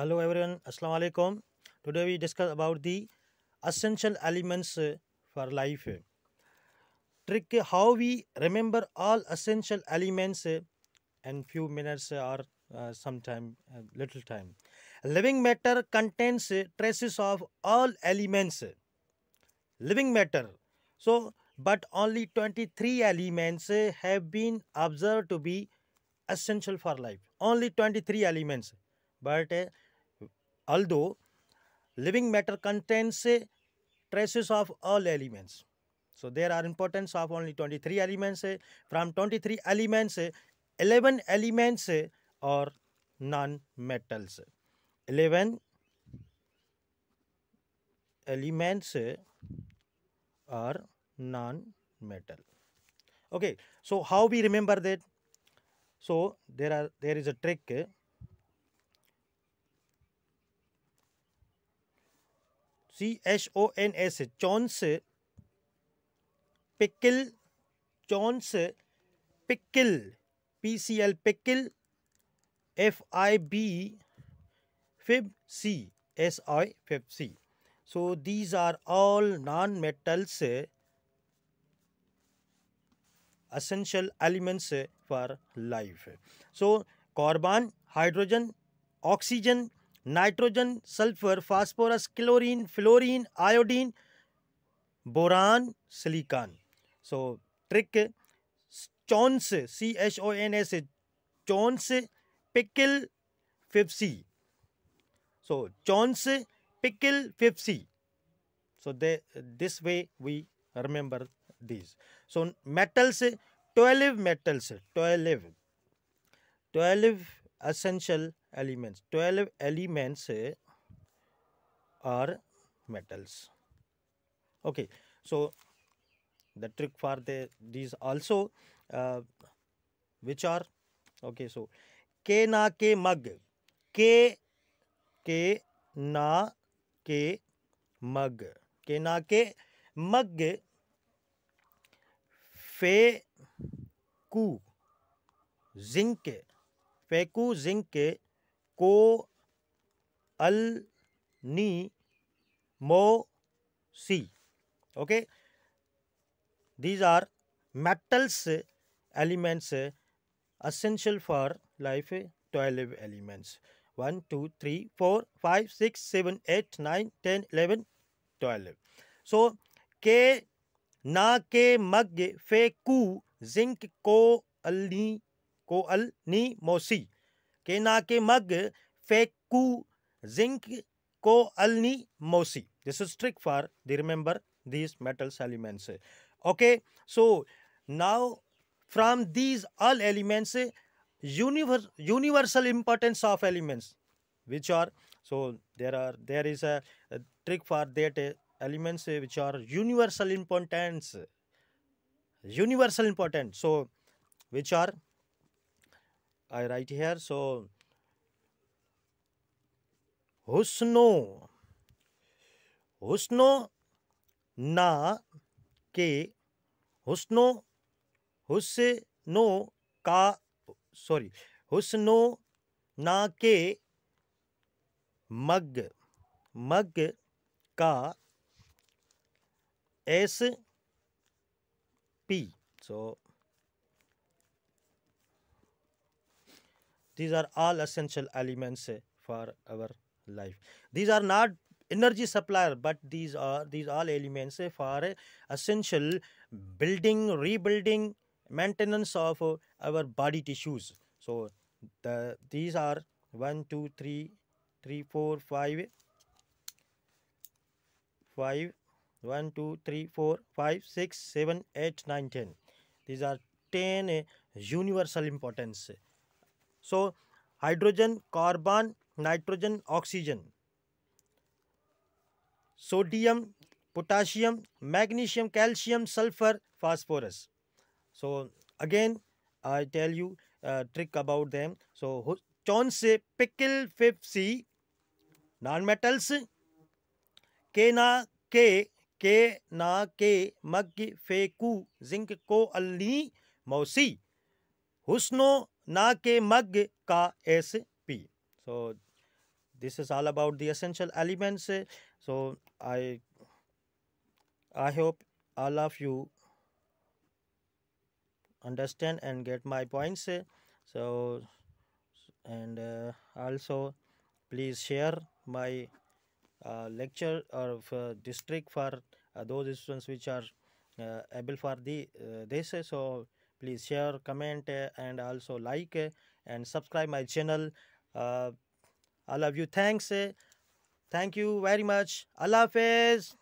hello everyone assalamu alaikum today we discuss about the essential elements uh, for life trick how we remember all essential elements uh, in few minutes or some uh, sometime little time living matter contains traces of all elements living matter so but only 23 elements have been observed to be essential for life only 23 elements but uh, although living matter contents traces of all elements so there are importance of only twenty three elements from twenty three elements eleven elements और non metals eleven elements और non metal okay so how we remember that so there are there is a trick C H O N S CHONS pickle CHONS pickle P C L pickle F I B FIB C S I FIB C so these are all non metals essential elements for life so carbon hydrogen oxygen nitrogen sulphur phosphorus chlorine fluorine iodine boron silicon so trick CHONS C H O N S CHONS pickle FIBSI so CHONS pickle FIBSI so they this way we remember this so metals twelve metals twelve twelve essential elements 12 elements are metals okay so the trick for the these also uh, which are okay so के ना के मग के के ना के मग के ना के मग फेकू जिंक फेकू जिंक को अल नी मो सी okay these are metals elements essential for life twelve elements one two three four five six seven eight nine ten eleven twelve so के ना के मग फे कू जिंक को अल नी को अल नी मोसी के ना के मग फेकू जिंक को अलनी मोसी this is trick for the remember these metals elements okay so now from these all elements universe universal importance of elements which are so there are there is a trick for that elements which are universal importance universal important so which are I write here. So, हुस्नो हुस्नो ना के हुस्नो no का sorry हुस्नो ना के मग मग का S P so so, These are all essential elements for our life. These are not energy supplier but these are these all elements for essential building rebuilding maintenance of our body tissues so the these are 1 2 3 3 4 5 5 1 2 3 4 5 6 7 8 9 10 these are 10 universal importance so hydrogen carbon nitrogen oxygen sodium potassium magnesium calcium sulphur phosphorus so again I tell you trick about them so CHONS pickle FIBSI non metals के ना के के ना के मग फेकू zinc को अल्ली मौसी हुस्नो ना के मग का S P so this is all about the essential elements so I I hope all of you understand and get my points so and also please share my lecture और district for those students which are able for this so please share comment and also like and subscribe my channel uh, i love you thanks thank you very much allah hafiz